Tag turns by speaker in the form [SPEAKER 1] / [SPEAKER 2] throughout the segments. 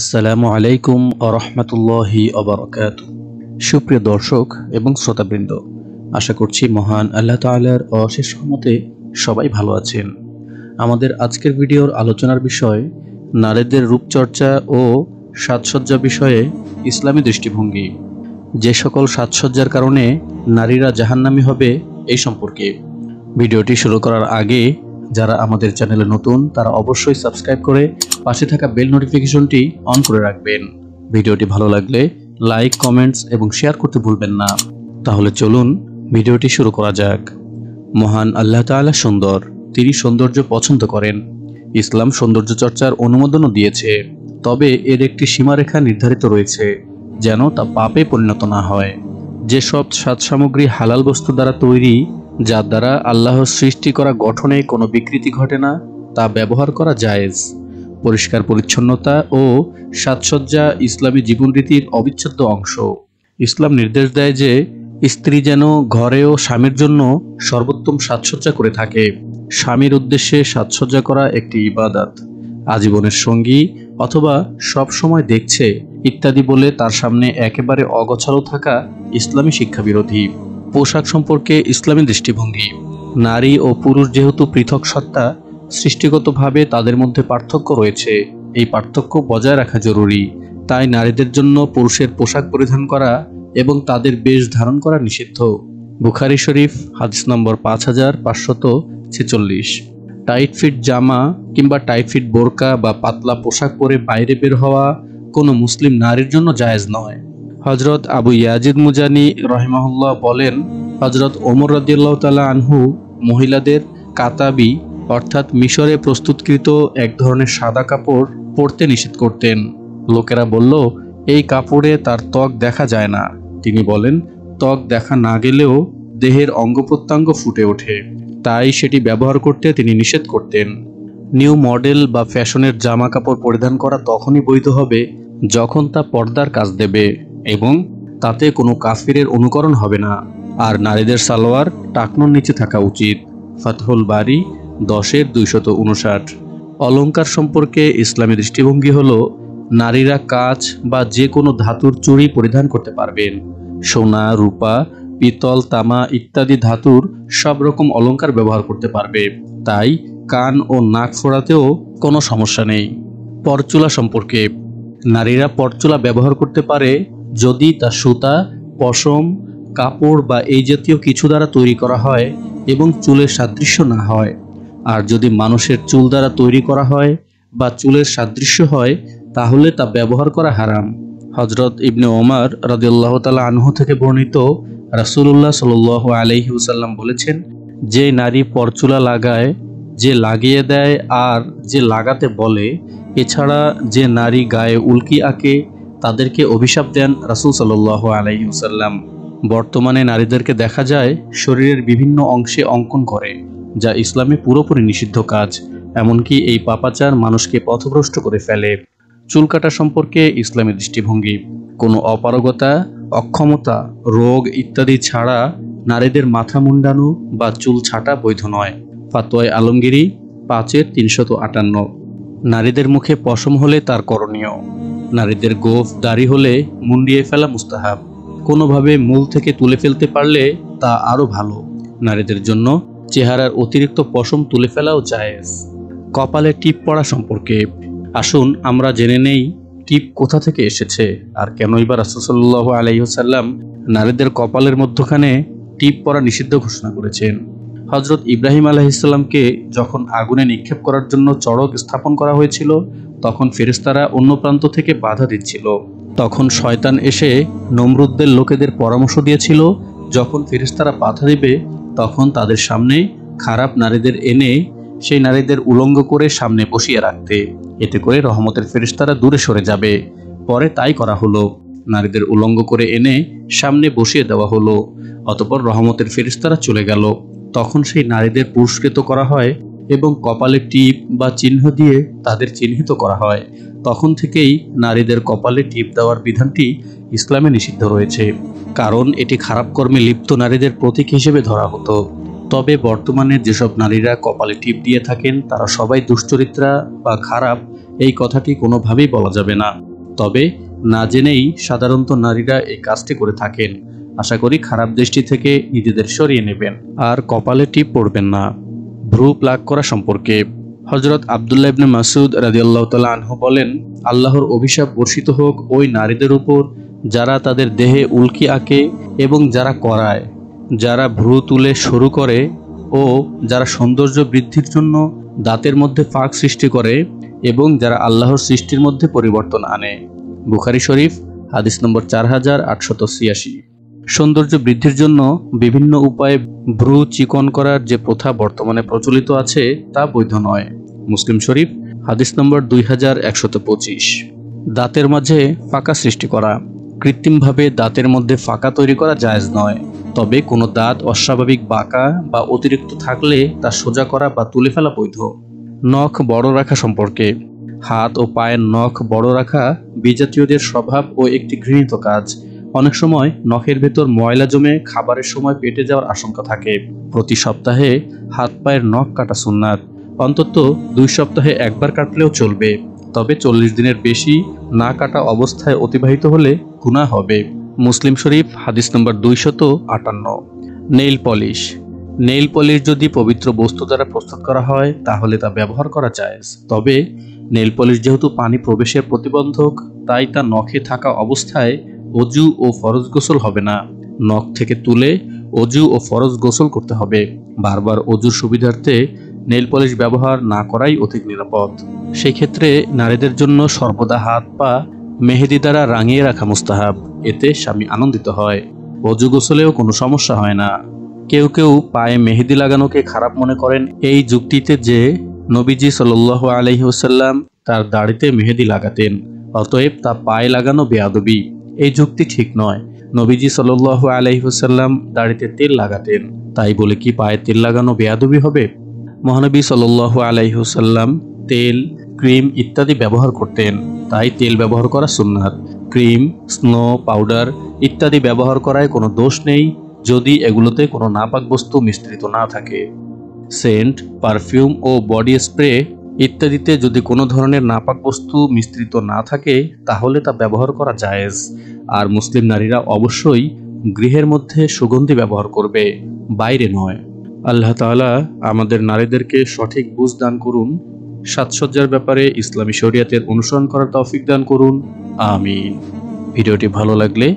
[SPEAKER 1] আসসালামু আলাইকুম আরহামতুল্লাহি অবরকাত সুপ্রিয় দর্শক এবং শ্রোতাবৃন্দ আশা করছি মহান আল্লাহ তালার অশেষ মতে সবাই ভালো আছেন আমাদের আজকের ভিডিওর আলোচনার বিষয় নারীদের রূপচর্চা ও সাজসজ্জা বিষয়ে ইসলামী দৃষ্টিভঙ্গি যে সকল সাজসজ্জার কারণে নারীরা জাহান্নামি হবে এই সম্পর্কে ভিডিওটি শুরু করার আগে যারা আমাদের চ্যানেলে নতুন তারা অবশ্যই সাবস্ক্রাইব করে পাশে থাকা বেল নোটিফিকেশনটি অন করে রাখবেন ভিডিওটি ভালো লাগলে লাইক কমেন্টস এবং শেয়ার করতে ভুলবেন না তাহলে চলুন ভিডিওটি শুরু করা যাক মহান আল্লাহ তালা সুন্দর তিনি সৌন্দর্য পছন্দ করেন ইসলাম সৌন্দর্য চর্চার অনুমোদনও দিয়েছে তবে এর একটি সীমারেখা নির্ধারিত রয়েছে যেন তা পাপে পরিণত না হয় যেসব সাজ সামগ্রী হালাল বস্তু দ্বারা তৈরি যার দ্বারা আল্লাহর সৃষ্টি করা গঠনে কোনো বিকৃতি ঘটে না তা ব্যবহার করা জায়েজ পরিষ্কার পরিচ্ছন্নতা ও সাজসজ্জা ইসলামী জীবনরীতির অবিচ্ছেদ্য অংশ ইসলাম নির্দেশ দেয় যে স্ত্রী যেন ঘরে ও স্বামীর জন্য সর্বোত্তম সাজসজ্জা করে থাকে স্বামীর উদ্দেশ্যে সাজসজ্জা করা একটি ইবাদাত আজীবনের সঙ্গী অথবা সব সময় দেখছে ইত্যাদি বলে তার সামনে একেবারে অগোছালো থাকা ইসলামী শিক্ষা বিরোধী পোশাক সম্পর্কে ইসলামী দৃষ্টিভঙ্গি নারী ও পুরুষ যেহেতু পৃথক সত্তা সৃষ্টিগতভাবে তাদের মধ্যে পার্থক্য রয়েছে এই পার্থক্য বজায় রাখা জরুরি তাই নারীদের জন্য পুরুষের পোশাক পরিধান করা এবং তাদের বেশ ধারণ করা নিষিদ্ধ বুখারি শরীফ হাদিস নম্বর পাঁচ হাজার পাঁচশত ছেচল্লিশ টাইট ফিট জামা কিংবা টাইট ফিট বোরকা বা পাতলা পোশাক পরে বাইরে বের হওয়া কোনো মুসলিম নারীর জন্য জায়েজ নয় হজরত আবু ইয়াজিদ মুজানি রহিমাহুল্লাহ বলেন হজরত ওমর রদিয়াল্লাহ তালা আনহু মহিলাদের কাতাবি অর্থাৎ মিশরে প্রস্তুতকৃত এক ধরনের সাদা কাপড় পরতে নিষেধ করতেন লোকেরা বলল এই কাপড়ে তার ত্বক দেখা যায় না তিনি বলেন ত্বক দেখা না গেলেও দেহের অঙ্গ প্রত্যঙ্গ ফুটে ওঠে তাই সেটি ব্যবহার করতে তিনি নিষেধ করতেন নিউ মডেল বা ফ্যাশনের জামা কাপড় পরিধান করা তখনই বৈধ হবে যখন তা পর্দার কাজ দেবে এবং তাতে কোনো কাফিরের অনুকরণ হবে না আর নারীদের সালোয়ার টাকনোর নিচে থাকা উচিত ফাতহুল বাড়ি দশের দুইশত উনষাট অলঙ্কার সম্পর্কে ইসলামী দৃষ্টিভঙ্গি হল নারীরা কাঁচ বা যে কোনো ধাতুর চুড়ি পরিধান করতে পারবেন সোনা রূপা পিতল তামা ইত্যাদি ধাতুর সব রকম অলঙ্কার ব্যবহার করতে পারবে তাই কান ও নাক ফোড়াতেও কোনো সমস্যা নেই পরচুলা সম্পর্কে নারীরা পরচুলা ব্যবহার করতে পারে যদি তা সুতা পশম কাপড় বা এই জাতীয় কিছু দ্বারা তৈরি করা হয় এবং চুলের সাদৃশ্য না হয় আর যদি মানুষের চুল দ্বারা তৈরি করা হয় বা চুলের সাদৃশ্য হয় তাহলে তা ব্যবহার করা হারাম হজরত ইবনে ওমার রদিল্লাহ তালা আনহ থেকে বর্ণিত রাসুল্লাহ সাল আলহিউসাল্লাম বলেছেন যে নারী পরচুলা লাগায় যে লাগিয়ে দেয় আর যে লাগাতে বলে এছাড়া যে নারী গায়ে উল্কি আঁকে তাদেরকে অভিশাপ দেন রাসুল সাল্লাহ আলাইসাল্লাম বর্তমানে নারীদেরকে দেখা যায় শরীরের বিভিন্ন অংশে অঙ্কন করে যা ইসলামে পুরোপুরি নিষিদ্ধ কাজ এমনকি এই পাপাচার মানুষকে পথভ্রষ্ট করে ফেলে চুল কাটা সম্পর্কে ইসলামী দৃষ্টিভঙ্গি কোনো অপারগতা অক্ষমতা রোগ ইত্যাদি ছাড়া নারীদের মাথা মুন্ডানো বা চুল ছাটা বৈধ নয় ফাতোয় আলমগিরি পাঁচের তিনশত আটান্ন নারীদের মুখে পশম হলে তার করণীয় নারীদের গোফ দাড়ি হলে মুন্ডিয়ে ফেলা মুস্তাহাব কোনোভাবে মূল থেকে তুলে ফেলতে পারলে তা আরও ভালো নারীদের জন্য চেহারার অতিরিক্ত পশম তুলে ফেলাও জায়েজ কপালে টিপ পড়া সম্পর্কে আসুন আমরা জেনে নেই টিপ কোথা থেকে এসেছে আর কেনই বা রাসুসল্লাহ আলাইসাল্লাম নারীদের কপালের মধ্যখানে টিপ পরা নিষিদ্ধ ঘোষণা করেছেন হজরত ইব্রাহিম আলাহিসাল্লামকে যখন আগুনে নিক্ষেপ করার জন্য চড়ক স্থাপন করা হয়েছিল তখন ফেরিস্তারা অন্য প্রান্ত থেকে বাধা দিচ্ছিল তখন শয়তান এসে নমরুদদের লোকেদের পরামর্শ দিয়েছিল যখন ফেরিস্তারা বাধা দেবে তখন তাদের সামনে খারাপ নারীদের এনে সেই নারীদের উলঙ্গ করে সামনে বসিয়ে রাখতে এতে করে রহমতের ফেরিস্তারা দূরে সরে যাবে পরে তাই করা হলো নারীদের উলঙ্গ করে এনে সামনে বসিয়ে দেওয়া হলো অতপর রহমতের ফেরিস্তারা চলে গেল তখন সেই নারীদের পুরস্কৃত করা হয় এবং কপালে টিপ বা চিহ্ন দিয়ে তাদের চিহ্নিত করা হয় তখন থেকেই নারীদের কপালে টিপ দেওয়ার বিধানটি ইসলামে নিষিদ্ধ রয়েছে কারণ এটি খারাপ কর্মে লিপ্ত নারীদের প্রতীক হিসেবে ধরা হতো তবে বর্তমানে যেসব নারীরা কপালে টিপ দিয়ে থাকেন তারা সবাই দুশ্চরিত্রা বা খারাপ এই কথাটি কোনোভাবেই বলা যাবে না তবে না জেনেই সাধারণত নারীরা এই কাজটি করে থাকেন আশা করি খারাপ দৃষ্টি থেকে নিজেদের সরিয়ে নেবেন আর কপালে টিপ পড়বেন না ভ্রু প্লাগ করা সম্পর্কে হজরত আবদুল্লাহ ইবনে মাসুদ রাজিয়াল্লাহ তালা আনহু বলেন আল্লাহর অভিশাপ বর্ষিত হোক ওই নারীদের উপর যারা তাদের দেহে উল্কি আঁকে এবং যারা করায় যারা ভ্রু তুলে শুরু করে ও যারা সৌন্দর্য বৃদ্ধির জন্য দাঁতের মধ্যে ফাঁক সৃষ্টি করে এবং যারা আল্লাহর সৃষ্টির মধ্যে পরিবর্তন আনে বুখারি শরীফ হাদিস নম্বর চার হাজার আটশত ছিয়াশি সৌন্দর্য বৃদ্ধির জন্য বিভিন্ন উপায়ে ভ্রু চিকন করার যে প্রথা বর্তমানে প্রচলিত আছে তা বৈধ নয় মুসলিম শরীফ হাদিস নম্বর দুই হাজার একশত পঁচিশ দাঁতের মাঝে ফাঁকা সৃষ্টি করা কৃত্রিমভাবে দাঁতের মধ্যে ফাঁকা তৈরি করা জায়জ নয় তবে কোনো দাঁত অস্বাভাবিক বাঁকা বা অতিরিক্ত থাকলে তা সোজা করা বা তুলে ফেলা বৈধ নখ বড় রাখা সম্পর্কে হাত ও পায়ের নখ বড় রাখা বিজাতীয়দের স্বভাব ও একটি ঘৃণিত কাজ অনেক সময় নখের ভেতর ময়লা জমে খাবারের সময় পেটে যাওয়ার আশঙ্কা থাকে প্রতি সপ্তাহে হাত পায়ের নখ কাটা সুন্নাত অন্তত দুই সপ্তাহে একবার কাটলেও চলবে তবে চল্লিশ দিনের বেশি না কাটা অবস্থায় অতিবাহিত হলে গুণা হবে মুসলিম শরীফ হাদিস নম্বর দুইশত আটান্ন নেইল পলিশ নেইল পলিশ যদি পবিত্র বস্তু দ্বারা প্রস্তুত করা হয় তাহলে তা ব্যবহার করা যায় তবে নেইল পলিশ যেহেতু পানি প্রবেশের প্রতিবন্ধক তাই তা নখে থাকা অবস্থায় অজু ও ফরজ গোসল হবে না নখ থেকে তুলে অজু ও ফরজ গোসল করতে হবে বারবার অজুর সুবিধার্থে নেল পলিশ ব্যবহার না করাই অধিক নিরাপদ সেই ক্ষেত্রে নারীদের জন্য সর্বদা হাত পা মেহেদি দ্বারা রাঙিয়ে রাখা মুস্তাহাব এতে স্বামী আনন্দিত হয় অজু গোসলেও কোনো সমস্যা হয় না কেউ কেউ পায়ে মেহেদি লাগানোকে খারাপ মনে করেন এই যুক্তিতে যে নবীজি সাল আলহিহসাল্লাম তার দাড়িতে মেহেদি লাগাতেন অতএব তা পায়ে লাগানো বেয়াদবি এই যুক্তি ঠিক নয় নবীজি সাল্লু আলহিহসাল্লাম দাড়িতে তেল লাগাতেন তাই বলে কি পায়ে তেল লাগানো বেয়াদবি হবে মহানবী সাল্লু আলাইহসাল্লাম তেল ক্রিম ইত্যাদি ব্যবহার করতেন তাই তেল ব্যবহার করা সুন্নার ক্রিম স্নো পাউডার ইত্যাদি ব্যবহার করায় কোনো দোষ নেই যদি এগুলোতে কোনো নাপাক বস্তু মিশ্রিত না থাকে সেন্ট পারফিউম ও বডি স্প্রে ইত্যাদিতে যদি কোনো ধরনের নাপাক বস্তু মিশ্রিত না থাকে তাহলে তা ব্যবহার করা জায়েজ আর মুসলিম নারীরা অবশ্যই গৃহের মধ্যে সুগন্ধি ব্যবহার করবে বাইরে নয় আল্লাহ তালা আমাদের নারীদেরকে সঠিক বুঝ দান করুন সাজসজ্জার ব্যাপারে ইসলামী শরিয়াতের অনুসরণ করার তৌফিক দান করুন আমিন ভিডিওটি ভালো লাগলে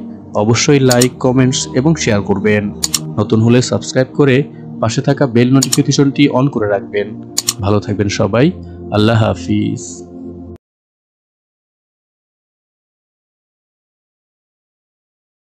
[SPEAKER 1] অবশ্যই লাইক কমেন্টস এবং শেয়ার করবেন নতুন হলে সাবস্ক্রাইব করে পাশে থাকা বেল নোটিফিকেশনটি অন করে রাখবেন ভালো থাকবেন সবাই আল্লাহ হাফিজ